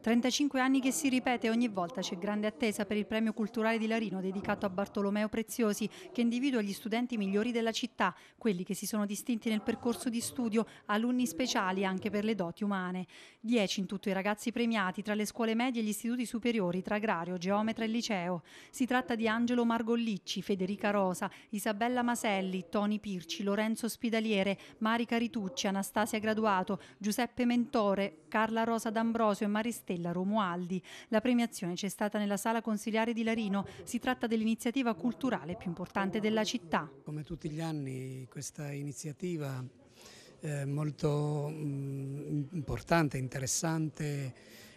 35 anni che si ripete ogni volta c'è grande attesa per il premio culturale di Larino dedicato a Bartolomeo Preziosi che individua gli studenti migliori della città, quelli che si sono distinti nel percorso di studio, alunni speciali anche per le doti umane. Dieci in tutto i ragazzi premiati tra le scuole medie e gli istituti superiori, tra agrario, geometra e liceo. Si tratta di Angelo Margollicci, Federica Rosa, Isabella Maselli, Toni Pirci, Lorenzo Spidaliere, Marica Ritucci, Anastasia Graduato, Giuseppe Mentore, Carla Rosa D'Ambrosio e Maristella Stella Romualdi. La premiazione c'è stata nella sala consiliare di Larino. Si tratta dell'iniziativa culturale più importante della città. Come tutti gli anni questa iniziativa eh, molto mm, importante, interessante,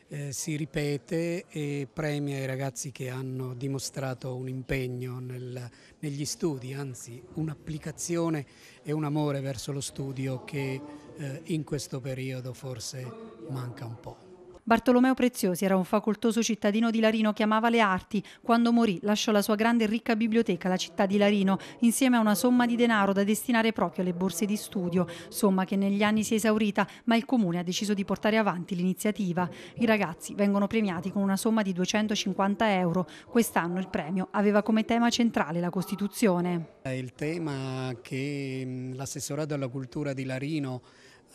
eh, si ripete e premia i ragazzi che hanno dimostrato un impegno nel, negli studi, anzi un'applicazione e un amore verso lo studio che eh, in questo periodo forse manca un po'. Bartolomeo Preziosi era un facoltoso cittadino di Larino che amava le arti. Quando morì lasciò la sua grande e ricca biblioteca alla città di Larino insieme a una somma di denaro da destinare proprio alle borse di studio, somma che negli anni si è esaurita ma il comune ha deciso di portare avanti l'iniziativa. I ragazzi vengono premiati con una somma di 250 euro. Quest'anno il premio aveva come tema centrale la Costituzione. Il tema che l'assessorato alla cultura di Larino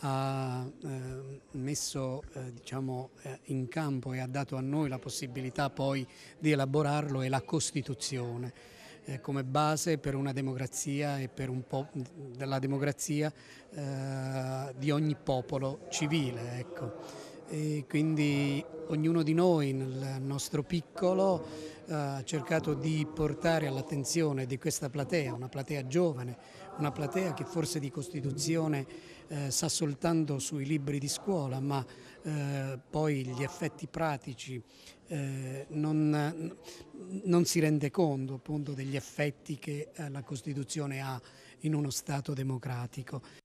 ha eh, messo eh, diciamo, eh, in campo e ha dato a noi la possibilità poi di elaborarlo è la Costituzione come base per una democrazia e per un po' della democrazia di ogni popolo civile. Ecco. E quindi ognuno di noi nel nostro piccolo ha cercato di portare all'attenzione di questa platea, una platea giovane, una platea che forse di Costituzione eh, sa soltanto sui libri di scuola, ma eh, poi gli effetti pratici eh, non, non, si rende conto appunto degli effetti che eh, la Costituzione ha in uno Stato democratico.